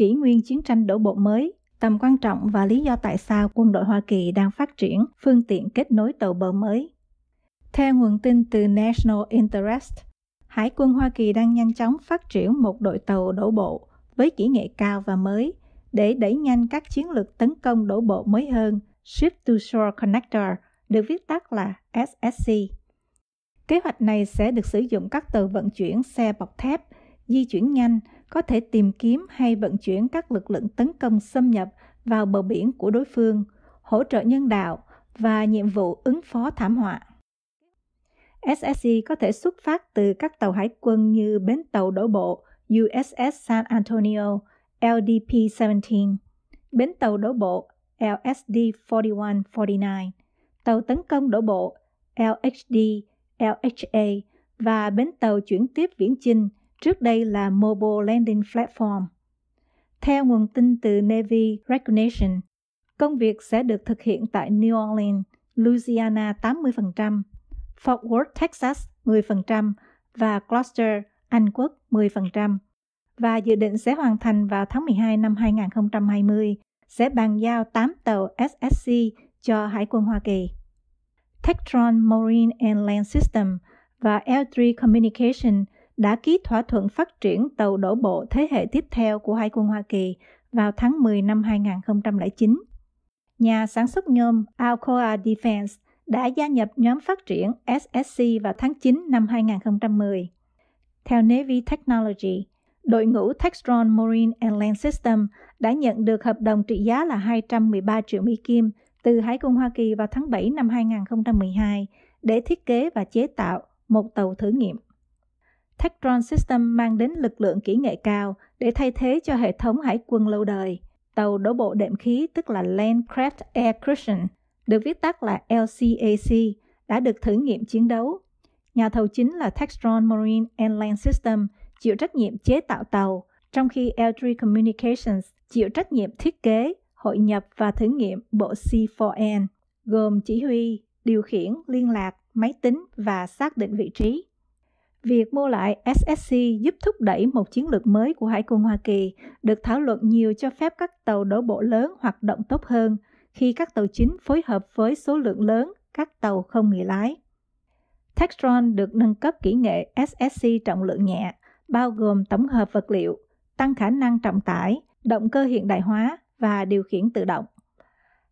kỷ nguyên chiến tranh đổ bộ mới, tầm quan trọng và lý do tại sao quân đội Hoa Kỳ đang phát triển phương tiện kết nối tàu bờ mới. Theo nguồn tin từ National Interest, Hải quân Hoa Kỳ đang nhanh chóng phát triển một đội tàu đổ bộ với kỹ nghệ cao và mới để đẩy nhanh các chiến lược tấn công đổ bộ mới hơn Ship-to-Shore Connector, được viết tắt là SSC. Kế hoạch này sẽ được sử dụng các tàu vận chuyển xe bọc thép, di chuyển nhanh có thể tìm kiếm hay vận chuyển các lực lượng tấn công xâm nhập vào bờ biển của đối phương, hỗ trợ nhân đạo và nhiệm vụ ứng phó thảm họa. SSC có thể xuất phát từ các tàu hải quân như bến tàu đổ bộ USS San Antonio LDP-17, bến tàu đổ bộ LSD-4149, tàu tấn công đổ bộ LHD, LHA và bến tàu chuyển tiếp viễn chinh trước đây là Mobile Landing Platform. Theo nguồn tin từ Navy Recognition, công việc sẽ được thực hiện tại New Orleans, Louisiana 80%, Fort Worth, Texas 10% và Gloucester, Anh Quốc 10% và dự định sẽ hoàn thành vào tháng 12 năm 2020, sẽ bàn giao 8 tàu SSC cho Hải quân Hoa Kỳ. Tektron Marine and Land System và L3 Communication đã ký thỏa thuận phát triển tàu đổ bộ thế hệ tiếp theo của Hải quân Hoa Kỳ vào tháng 10 năm 2009. Nhà sản xuất nhôm Alcoa Defense đã gia nhập nhóm phát triển SSC vào tháng 9 năm 2010. Theo Navy Technology, đội ngũ Textron Marine and Land System đã nhận được hợp đồng trị giá là 213 triệu Mỹ Kim từ Hải quân Hoa Kỳ vào tháng 7 năm 2012 để thiết kế và chế tạo một tàu thử nghiệm. Textron System mang đến lực lượng kỹ nghệ cao để thay thế cho hệ thống hải quân lâu đời. Tàu đổ bộ đệm khí tức là Landcraft Air Cushion, được viết tắt là LCAC, đã được thử nghiệm chiến đấu. Nhà thầu chính là Textron Marine and Land System chịu trách nhiệm chế tạo tàu, trong khi L3 Communications chịu trách nhiệm thiết kế, hội nhập và thử nghiệm bộ C4N, gồm chỉ huy, điều khiển, liên lạc, máy tính và xác định vị trí. Việc mua lại SSC giúp thúc đẩy một chiến lược mới của Hải quân Hoa Kỳ, được thảo luận nhiều cho phép các tàu đổ bộ lớn hoạt động tốt hơn khi các tàu chính phối hợp với số lượng lớn các tàu không người lái. Textron được nâng cấp kỹ nghệ SSC trọng lượng nhẹ, bao gồm tổng hợp vật liệu, tăng khả năng trọng tải, động cơ hiện đại hóa và điều khiển tự động.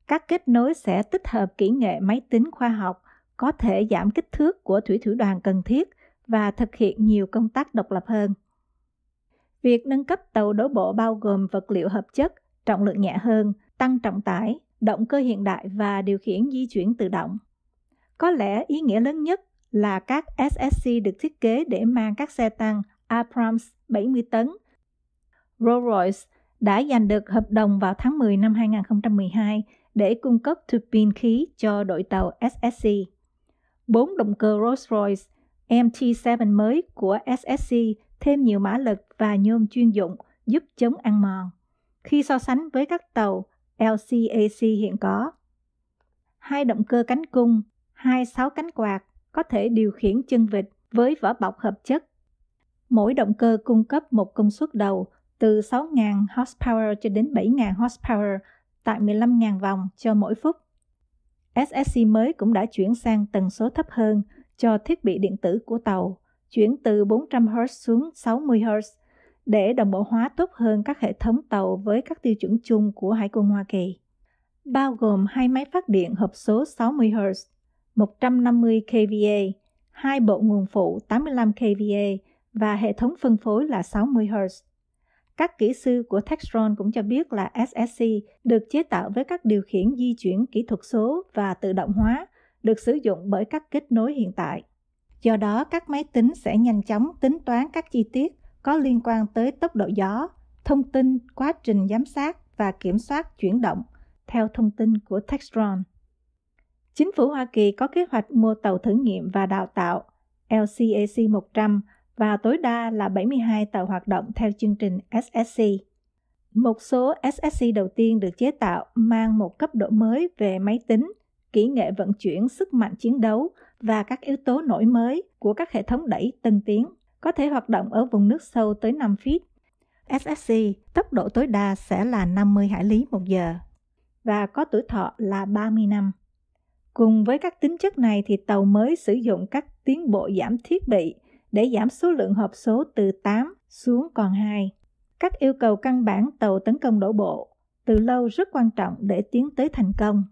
Các kết nối sẽ tích hợp kỹ nghệ máy tính khoa học, có thể giảm kích thước của thủy thủ đoàn cần thiết và thực hiện nhiều công tác độc lập hơn. Việc nâng cấp tàu đổ bộ bao gồm vật liệu hợp chất, trọng lượng nhẹ hơn, tăng trọng tải, động cơ hiện đại và điều khiển di chuyển tự động. Có lẽ ý nghĩa lớn nhất là các SSC được thiết kế để mang các xe tăng Abrams 70 tấn. Rolls-Royce đã giành được hợp đồng vào tháng 10 năm 2012 để cung cấp tuabin khí cho đội tàu SSC. Bốn động cơ Rolls-Royce MT7 mới của SSC thêm nhiều mã lực và nhôm chuyên dụng giúp chống ăn mòn khi so sánh với các tàu LCAC hiện có. Hai động cơ cánh cung, hai sáu cánh quạt có thể điều khiển chân vịt với vỏ bọc hợp chất. Mỗi động cơ cung cấp một công suất đầu từ 6.000 horsepower cho đến 7.000 horsepower tại 15.000 vòng cho mỗi phút. SSC mới cũng đã chuyển sang tần số thấp hơn – cho thiết bị điện tử của tàu, chuyển từ 400Hz xuống 60Hz để đồng bộ hóa tốt hơn các hệ thống tàu với các tiêu chuẩn chung của Hải quân Hoa Kỳ, bao gồm hai máy phát điện hộp số 60Hz, 150 kVA, hai bộ nguồn phụ 85 kVA và hệ thống phân phối là 60Hz. Các kỹ sư của Textron cũng cho biết là SSC được chế tạo với các điều khiển di chuyển kỹ thuật số và tự động hóa – được sử dụng bởi các kết nối hiện tại. Do đó, các máy tính sẽ nhanh chóng tính toán các chi tiết có liên quan tới tốc độ gió, thông tin, quá trình giám sát và kiểm soát chuyển động, theo thông tin của Textron. Chính phủ Hoa Kỳ có kế hoạch mua tàu thử nghiệm và đào tạo LCAC 100 và tối đa là 72 tàu hoạt động theo chương trình SSC. Một số SSC đầu tiên được chế tạo mang một cấp độ mới về máy tính – kỹ nghệ vận chuyển, sức mạnh chiến đấu và các yếu tố nổi mới của các hệ thống đẩy tân tiến, có thể hoạt động ở vùng nước sâu tới 5 feet. SSC, tốc độ tối đa sẽ là 50 hải lý một giờ và có tuổi thọ là 30 năm. Cùng với các tính chất này thì tàu mới sử dụng các tiến bộ giảm thiết bị để giảm số lượng hộp số từ 8 xuống còn 2. Các yêu cầu căn bản tàu tấn công đổ bộ từ lâu rất quan trọng để tiến tới thành công.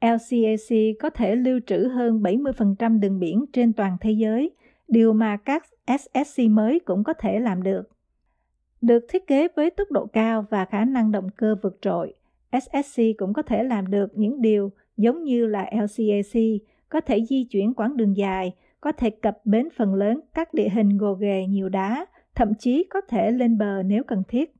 LCAC có thể lưu trữ hơn 70% đường biển trên toàn thế giới, điều mà các SSC mới cũng có thể làm được. Được thiết kế với tốc độ cao và khả năng động cơ vượt trội, SSC cũng có thể làm được những điều giống như là LCAC, có thể di chuyển quãng đường dài, có thể cập bến phần lớn các địa hình gồ ghề nhiều đá, thậm chí có thể lên bờ nếu cần thiết.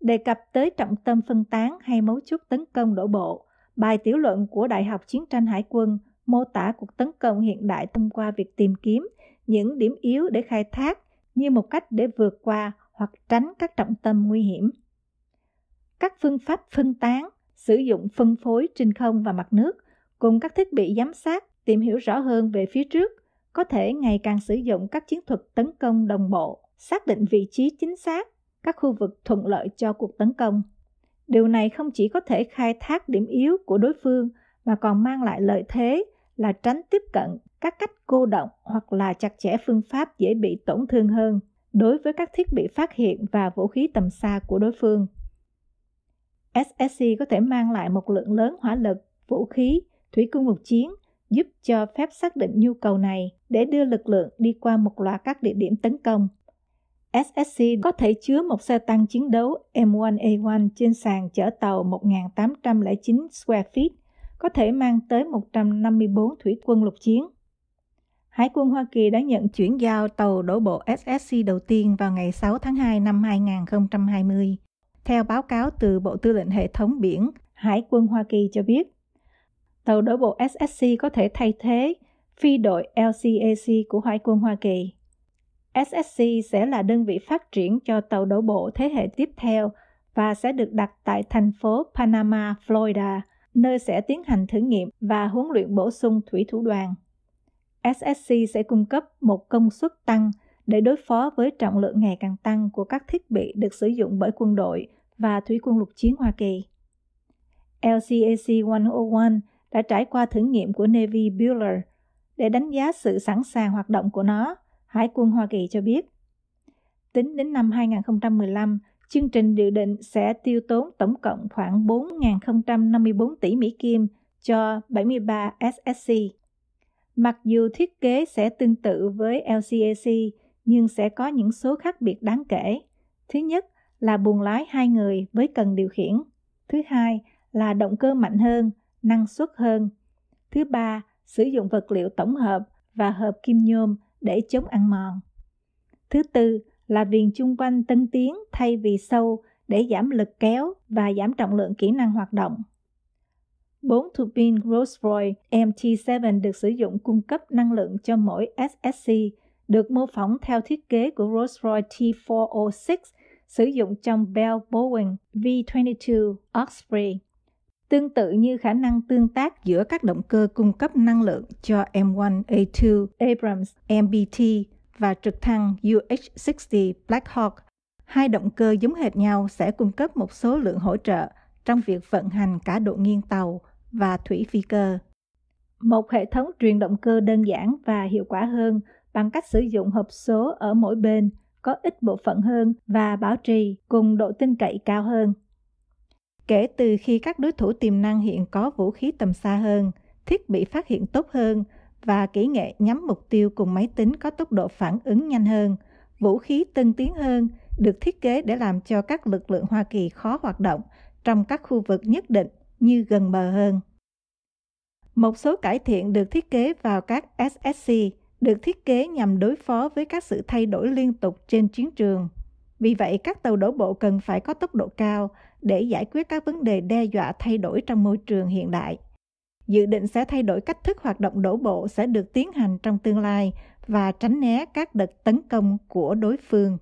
Đề cập tới trọng tâm phân tán hay mấu chốt tấn công đổ bộ, Bài tiểu luận của Đại học Chiến tranh Hải quân mô tả cuộc tấn công hiện đại thông qua việc tìm kiếm những điểm yếu để khai thác như một cách để vượt qua hoặc tránh các trọng tâm nguy hiểm. Các phương pháp phân tán, sử dụng phân phối trên không và mặt nước cùng các thiết bị giám sát tìm hiểu rõ hơn về phía trước có thể ngày càng sử dụng các chiến thuật tấn công đồng bộ xác định vị trí chính xác các khu vực thuận lợi cho cuộc tấn công Điều này không chỉ có thể khai thác điểm yếu của đối phương mà còn mang lại lợi thế là tránh tiếp cận các cách cô động hoặc là chặt chẽ phương pháp dễ bị tổn thương hơn đối với các thiết bị phát hiện và vũ khí tầm xa của đối phương. SSC có thể mang lại một lượng lớn hỏa lực, vũ khí, thủy cung lục chiến, giúp cho phép xác định nhu cầu này để đưa lực lượng đi qua một loạt các địa điểm tấn công. SSC có thể chứa một xe tăng chiến đấu M1A1 trên sàn chở tàu 1.809 square feet, có thể mang tới 154 thủy quân lục chiến. Hải quân Hoa Kỳ đã nhận chuyển giao tàu đổ bộ SSC đầu tiên vào ngày 6 tháng 2 năm 2020. Theo báo cáo từ Bộ Tư lệnh Hệ thống Biển, Hải quân Hoa Kỳ cho biết, tàu đổ bộ SSC có thể thay thế phi đội LCAC của Hải quân Hoa Kỳ SSC sẽ là đơn vị phát triển cho tàu đổ bộ thế hệ tiếp theo và sẽ được đặt tại thành phố Panama, Florida, nơi sẽ tiến hành thử nghiệm và huấn luyện bổ sung thủy thủ đoàn. SSC sẽ cung cấp một công suất tăng để đối phó với trọng lượng ngày càng tăng của các thiết bị được sử dụng bởi quân đội và thủy quân lục chiến Hoa Kỳ. LCAC 101 đã trải qua thử nghiệm của Navy Bueller để đánh giá sự sẵn sàng hoạt động của nó – Hải quân Hoa Kỳ cho biết. Tính đến năm 2015, chương trình dự định sẽ tiêu tốn tổng cộng khoảng 4.054 tỷ Mỹ Kim cho 73 SSC. Mặc dù thiết kế sẽ tương tự với LCAC, nhưng sẽ có những số khác biệt đáng kể. Thứ nhất là buồng lái hai người với cần điều khiển. Thứ hai là động cơ mạnh hơn, năng suất hơn. Thứ ba, sử dụng vật liệu tổng hợp và hợp kim nhôm để chống ăn mòn. Thứ tư là viền chung quanh tân tiến thay vì sâu để giảm lực kéo và giảm trọng lượng kỹ năng hoạt động. 4 thuộc pin Rolls-Royce MT7 được sử dụng cung cấp năng lượng cho mỗi SSC, được mô phỏng theo thiết kế của Rolls-Royce T406 sử dụng trong Bell Boeing V22 Osprey tương tự như khả năng tương tác giữa các động cơ cung cấp năng lượng cho M1 A2 Abrams MBT và trực thăng UH-60 Black Hawk. Hai động cơ giống hệt nhau sẽ cung cấp một số lượng hỗ trợ trong việc vận hành cả độ nghiêng tàu và thủy phi cơ. Một hệ thống truyền động cơ đơn giản và hiệu quả hơn bằng cách sử dụng hộp số ở mỗi bên có ít bộ phận hơn và bảo trì cùng độ tin cậy cao hơn kể từ khi các đối thủ tiềm năng hiện có vũ khí tầm xa hơn, thiết bị phát hiện tốt hơn và kỹ nghệ nhắm mục tiêu cùng máy tính có tốc độ phản ứng nhanh hơn, vũ khí tân tiến hơn được thiết kế để làm cho các lực lượng Hoa Kỳ khó hoạt động trong các khu vực nhất định như gần bờ hơn. Một số cải thiện được thiết kế vào các SSC được thiết kế nhằm đối phó với các sự thay đổi liên tục trên chiến trường. Vì vậy, các tàu đổ bộ cần phải có tốc độ cao để giải quyết các vấn đề đe dọa thay đổi trong môi trường hiện đại. Dự định sẽ thay đổi cách thức hoạt động đổ bộ sẽ được tiến hành trong tương lai và tránh né các đợt tấn công của đối phương.